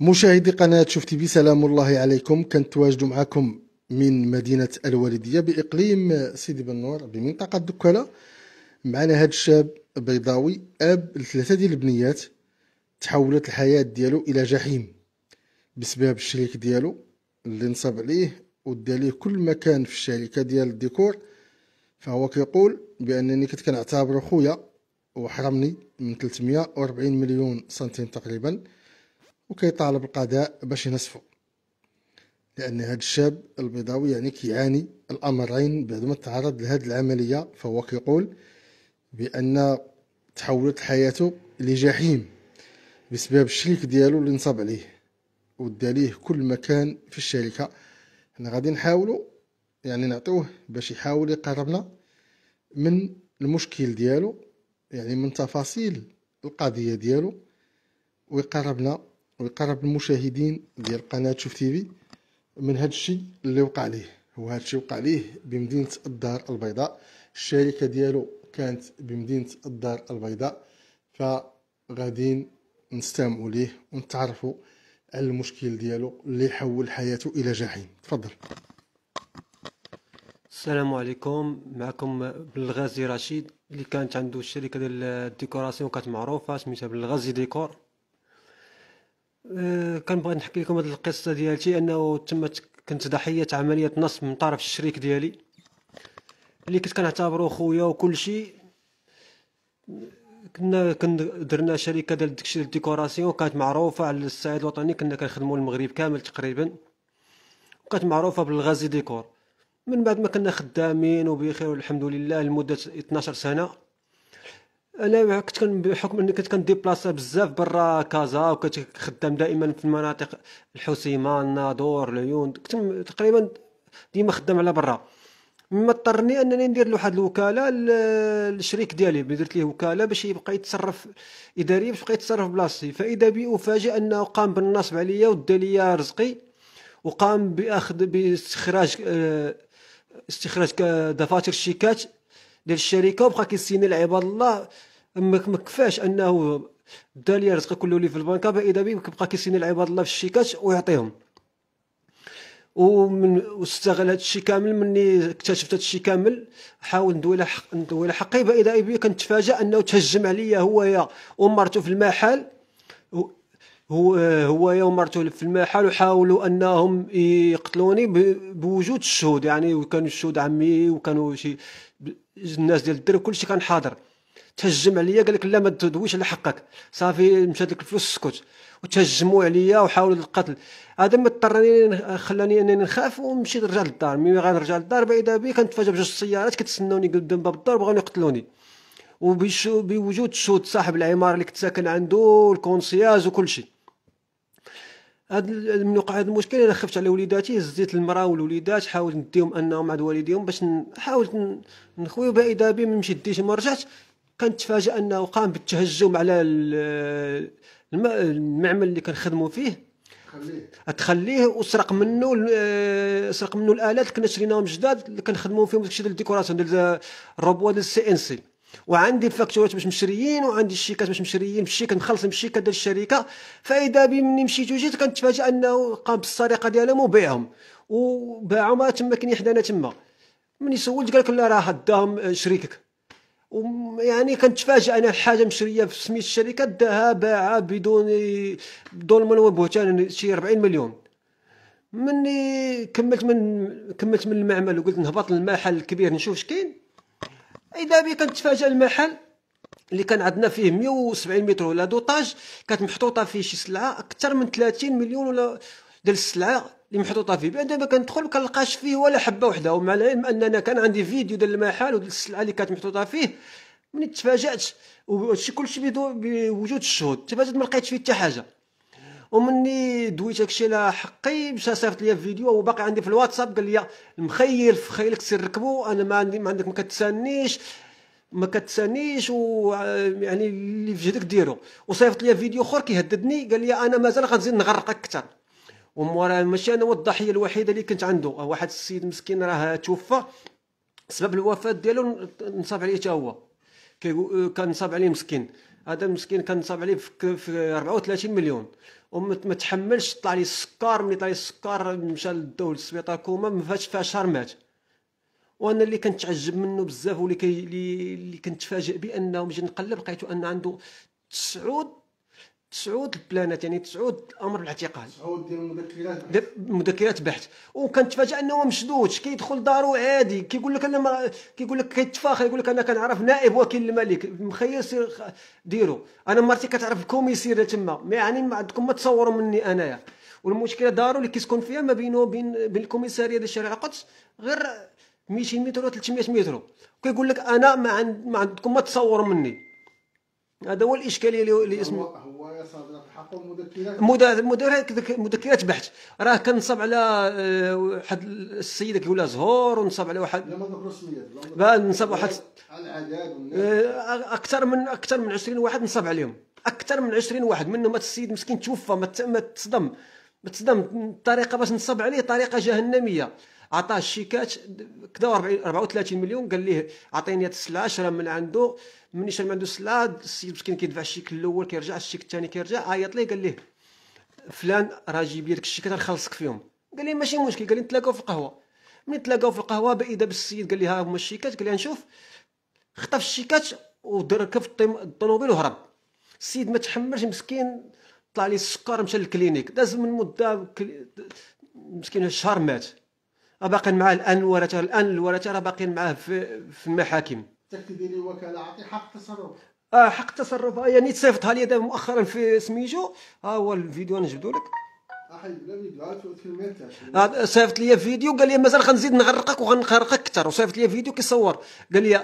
مشاهدي قناة شوف بي سلام الله عليكم واجد معكم من مدينة الوالدية بإقليم سيدي بن نور بمنطقة دكالة معنا هاد الشاب بيضاوي أب لثلاثة ديال البنيات تحولت الحياة ديالو إلى جحيم بسبب الشريك ديالو اللي نصب عليه ودى ليه كل مكان في الشركة ديال الديكور فهو كيقول بأنني كنت كنعتبره خويا وحرمني من 340 مليون سنتيم تقريبا وكيطالب القضاء باش ينصفو لأن هاد الشاب البيضاوي يعني كيعاني الأمرين بعد ما تعرض لهاد العملية فهو كيقول بأن تحولت حياته لجحيم بسبب الشريك ديالو اللي نصب عليه وداليه كل مكان في الشركة حنا غادي نحاولو يعني نعطيوه باش يحاول يقربنا من المشكل ديالو يعني من تفاصيل القضية ديالو ويقربنا ويقرب المشاهدين ديال قناه شوف تيفي من هذا الشيء اللي وقع ليه وهذا الشيء وقع ليه بمدينه الدار البيضاء الشركه ديالو كانت بمدينه الدار البيضاء فغادي نستمعوا ليه ونتعرفوا على المشكل ديالو اللي حول حياته الى جحيم تفضل السلام عليكم معكم بالغازي رشيد اللي كانت عنده الشركه ديال الديكوراسيون كانت معروفه سميتها بالغازي ديكور أه، كنبغي نحكي لكم هذه القصه ديالتي انه تمت كنت ضحيه عمليه نصب من طرف الشريك ديالي اللي كنت كنعتبره خويا وكل شيء كنا درنا شركه ديال داكشي ديال الديكوراسيون كانت معروفه على الصعيد الوطني كنا كنخدموا المغرب كامل تقريبا وكانت معروفه بالغازي ديكور من بعد ما كنا خدامين وبخير والحمد لله لمده 12 سنه انا كنت كان بحكم اني كنت كنديبلاصا بزاف برا كازا وكنت خدام دائما في المناطق الحسيمه الناظور العيون كنت تقريبا ديما خدام على برا مما اضطرني انني ندير واحد الوكاله للشريك ديالي درت ليه وكاله باش يبقى يتصرف اداريا باش يبقى يتصرف بلاصتي فاذا بي افاجئ انه قام بالنصب عليا ودا ليا رزقي وقام باخذ باستخراج آه، استخراج دفاتر الشيكات ديال الشركه وبقى كيسيني لعباد الله ما كفاش انه دا لي رزق كله لي في البنكه فاذا به كيبقى كيسيني لعباد الله في الشيكات ويعطيهم ومن واستغل هذا الشيء كامل مني اكتشفت هذا الشيء كامل حاول ندوي له حق ندوي له حقي فاذا بي كنتفاجا انه تهجم عليا هويا ومرته في المحل هو هويا ومرته في المحل وحاولوا انهم يقتلوني بوجود الشهود يعني وكانوا الشهود عمي وكانوا شي الناس ديال الدرب كلشي كان حاضر تهجم عليا قال لك لا ما تدويش على حقك صافي مشات لك الفلوس سكت وتهجموا عليا وحاولوا القتل هذا ما اضطرني خلاني انني نخاف ومشيت رجعت للدار مي غنرجع للدار بعدا بي كنتفاجئ بجوج السيارات كتسناوني قدام باب الدار بغاو يقتلوني وبوجود شوت صاحب العماره اللي كنت ساكن عنده الكونسياج وكلشي هاد من وقع هاد المشكل انا خفت على وليداتي هزيت المراه والوليدات حاولت نديهم انهم عند والديهم باش حاولت نخويو بعيدا بهم ما مشديش ما رجعت كنتفاجئ انه قام بالتهجم على المعمل اللي كنخدموا فيه تخليه وسرق منه آه، سرق منه الالات اللي كنا شريناهم جداد اللي كنخدموا فيهم داكشي ديال الديكوراسيون ديال الروبوا ديال السي ان سي وعندي الفاكتورات باش مشريين وعندي الشيكات باش مشريين مشي كنخلص الشيكه ديال الشركه فاذا بي مني مشيت وجيت كنتفاجئ انه قام بالسرقه ديالهم وبيعهم وباعهم آه، تما كاين حدانا تما ملي سولت قال لك لا راه داهم آه، شريكك ويعني كنتفاجئ انا الحاجه مشريه في سميت الشركه داها باعها بدون ظلم وبهتان شي 40 مليون مني كملت من كملت من المعمل وقلت نهبط للمحل الكبير نشوف اش كاين اذا بي كنتفاجئ المحل اللي كان عندنا فيه 170 متر ولا دوطاج كانت محطوطه فيه شي سلعه اكثر من 30 مليون ولا ديال السلعه اللي محطوطه فيه بعدا ما كندخل كنلقاش فيه ولا حبه وحده ومع العلم اننا كان عندي فيديو ديال المحل وديال السلعه اللي كانت محطوطه فيه ملي تفاجات وشي كلشي بوجود الشهود تفاجات ما لقيتش فيه حتى حاجه ومني دويت هادشي على حقي مشى صيفط ليا فيديو هو باقي عندي في الواتساب قال لي مخيل في خيلك سير ركبو انا ما عندي ما عندك ما كتسانيش ما كتسانيش و يعني اللي في جهدك ديرو وصيفط ليا فيديو اخر كيهددني قال لي انا مازال غنزيد نغرقك اكثر ومورا ماشي انا هو الضحيه الوحيده اللي كنت عنده واحد السيد مسكين راه توفى سبب الوفاه ديالو نصاب عليه حتى هو كان نصاب عليه مسكين هذا المسكين كنصاب عليه في 34 مليون وما تحملش طلع لي السكر ملي طلع ليه السكر مشى لدوه للسبيطار كوما ما فاش فيها شهر مات وانا اللي كنتعجب منه بزاف واللي كي اللي كنتفاجئ بانه مجي نقلب لقيتو ان عنده تسعود تسعود البلانات يعني تسعود امر الاعتقال تسعود ديال المذكرات مذكرات بحث وكنتفاجئ انه ما مشدودش كيدخل دارو عادي كيقول لك انا ما كيقول لك كيتفاخر يقول لك انا كنعرف نائب وكيل الملك مخير سير ديرو انا مرتي كتعرف الكوميسير تما يعني ما عندكم ما تصوروا مني انايا والمشكله دارو اللي كيسكن فيها ما بينه وبين بين الكوميساريه ديال شارع القدس غير 200 متر ولا 300 متر كيقول لك انا ما, ما عندكم ما تصوروا مني هذا هو الاشكاليه اللي اسمه مذكرات مذكرات مذكرات بحت راه كنصب على آه، واحد السيده كيقول زهور ونصب على واحد لا ما نصب واحد آه، اكثر من اكثر من 20 واحد نصب عليهم اكثر من 20 واحد منهم السيد مسكين توفى ما تصدم تصدم الطريقه باش نصب عليه طريقه جهنميه عطاه الشيكات كدا 34 مليون قال ليه عطيني هاد السلعه شرا من عنده ملي شرا من عنده السلعه السيد مسكين كيدفع الشيك الاول كيرجع الشيك الثاني كيرجع عيط آه، ليه قال ليه فلان راه جيب لك الشيكات نخلصك فيهم قال لي ماشي مشكل قال لي نتلاقاو في القهوه ملي تلاقاو في القهوه باذا بالسيد قال لي ها هما الشيكات قال لي نشوف خطف الشيكات في الطوموبيل وهرب السيد ما تحملش مسكين طلع لي السكر مشى للكلينيك داز من مده مسكين شهر مات باقي معاه الان ورثه الان الورثه راه باقيين معاه في, في المحاكم لي وكاله عطي حق التصرف اه حق التصرف آه، يعني تصيفطها لي دابا مؤخرا في سميجو ها آه هو الفيديو نجبدو لك آه صيفط لي فيديو قال لي مازال غنزيد نغرقك وغنغرقك اكثر وصيفط لي فيديو كيصور قال لي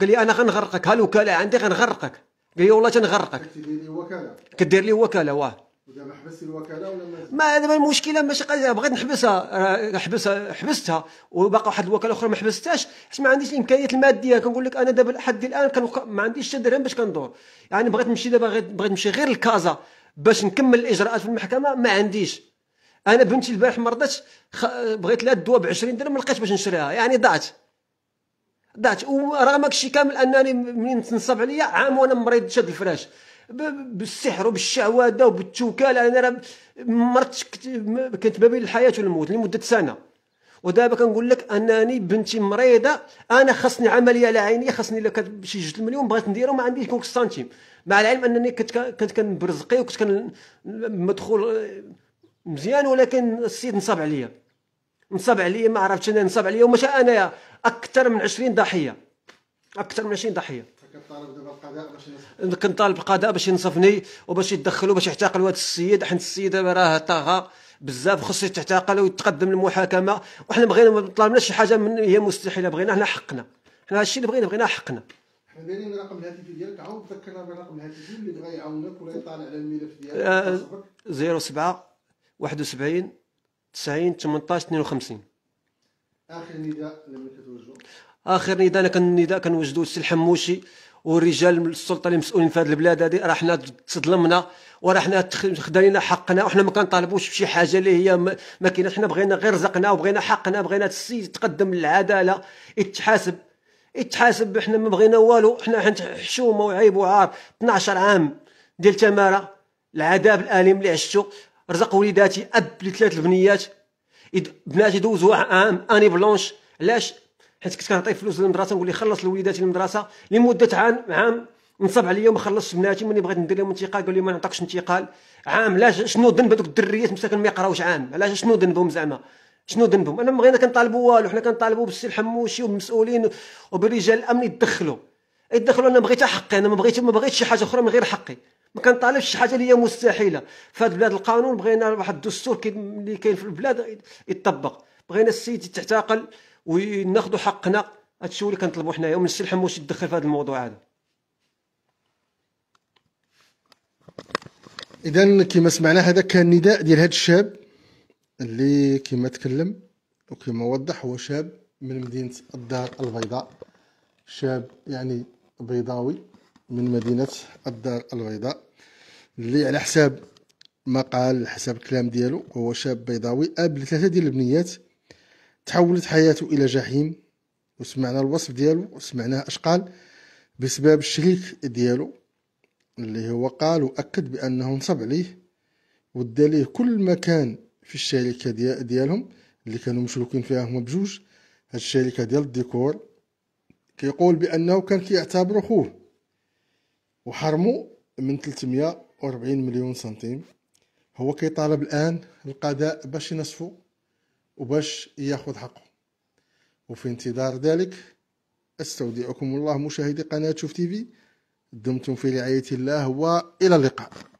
قال لي انا غنغرقك ها الوكاله عندي غنغرقك هي والله تنغرقك كدير لي وكاله كدير وكاله واه ودابا حبست الوكاله ولا ما دابا المشكله ماشي قضيه بغيت نحبسها آه، حبسها حبستها وباقي واحد الوكاله اخرى ما حبستهاش حيت ما عنديش الامكانيات الماديه كنقول لك انا دابا لحد الان ما عنديش حتى درهم باش كندور يعني بغيت نمشي دابا بغيت نمشي غير لكازا باش نكمل الاجراءات في المحكمه ما عنديش انا بنتي البارح مرضتش بغيت لها الدواء ب 20 درهم ما لقيتش باش نشريها يعني ضاعت ضعت ورغم هادشي كامل انني منين تنصب عليا عام وانا مريض شاد الفراش بالسحر وبالشعوذه وبالتوكال انا راه مرت كنت ما بين الحياه والموت لمده سنه ودابا كنقول لك انني بنتي مريضه انا خاصني عمليه على عيني خاصني الا شي جوج المليون بغيت نديرو ما عنديش كوك سنتيم مع العلم انني كنت كنت كنبرزقي وكنت كان مدخول مزيان ولكن السيد نصاب عليا نصب عليا ما عرفتش انا نصب عليا وماشي انايا اكثر من 20 ضحيه اكثر من 20 ضحيه كنطالب القضاء باش ينصفني وباش يدخلوا باش يعتقلوا هذا السيد حيت السيد راه طاغى بزاف خصو يتعتقل ويتقدم للمحاكمه وحنا بغينا ما طلبناش شي حاجه من هي مستحيله بغينا حنا حقنا حنا هادشي اللي بغينا بغينا حقنا حنا دايرين الرقم الهاتفي ديالك عاود ذكرنا بالرقم الهاتفي اللي بغا يعاونك ولا يطالع على الملف ديالك 07 آه، 71 90 18 52 اخر نداء لما اخر نداء انا كان النداء كنوجدوا السي الحموشي والرجال السلطه اللي مسؤولين في هذه البلاد هذه راه حنا تظلمنا وراه حنا خدالينا حقنا وحنا ما كنطالبوش بشي حاجه اللي هي ما كاينه حنا بغينا غير رزقنا وبغينا حقنا بغينا السيد يتقدم للعداله يتحاسب يتحاسب حنا ما بغينا والو حنا حنت حشومه وعيب وعار 12 عام ديال تماره العذاب الالم اللي عشتو رزق وليداتي اب لثلاث البنيات بناتي دوزوا عام اني بلونش علاش حيت كنت كنعطي فلوس للمدرسه نقول لي خلص لوليداتي المدرسه لمده عام عام نصب عليا وما خلصتش بناتي ملي بغيت ندير لهم انتقال قالوا لي ما نعطيكش انتقال عام علاش شنو ذنب هذوك الدريات مساكن ما يقراوش عام علاش شنو ذنبهم زعما شنو ذنبهم انا بغينا كنطالبوا والو حنا كنطالبوا بالسي الحموشي وبالمسؤولين وبرجال الامن يتدخلوا يتدخلوا انا بغيت حقي انا ما بغيت ما بغيتش شي حاجه اخرى من غير حقي ما كنطالبش شي حاجه اللي هي مستحيله في البلاد القانون بغينا واحد الدستور اللي كاين في البلاد يطبق بغينا السيد يتعتقل وناخذوا حقنا هادشي الشيء اللي كنطلبوا حنايا ومن السي الحموش يتدخل في هذا الموضوع هذا اذا كما سمعنا هذا كان نداء ديال هذا الشاب اللي كما تكلم وكما وضح هو شاب من مدينه الدار البيضاء شاب يعني بيضاوي من مدينه الدار البيضاء اللي على حساب ما قال حسب الكلام ديالو هو شاب بيضاوي اب لثلاثه ديال البنيات تحولت حياته الى جحيم وسمعنا الوصف ديالو وسمعناه اش قال بسبب الشريك ديالو اللي هو قال واكد بانه نصب عليه ودا ليه كل مكان في الشركه ديالهم اللي كانوا مشروكين فيها هما بجوج هاد الشركه ديال الديكور كيقول بانه كان كيعتبر اخوه وحرمو من 300 40 مليون سنتيم هو كيطالب الان القضاء باش ينصفو وباش ياخذ حقه وفي انتظار ذلك استودعكم الله مشاهدي قناه شوف تيفي دمتم في رعايه الله والى اللقاء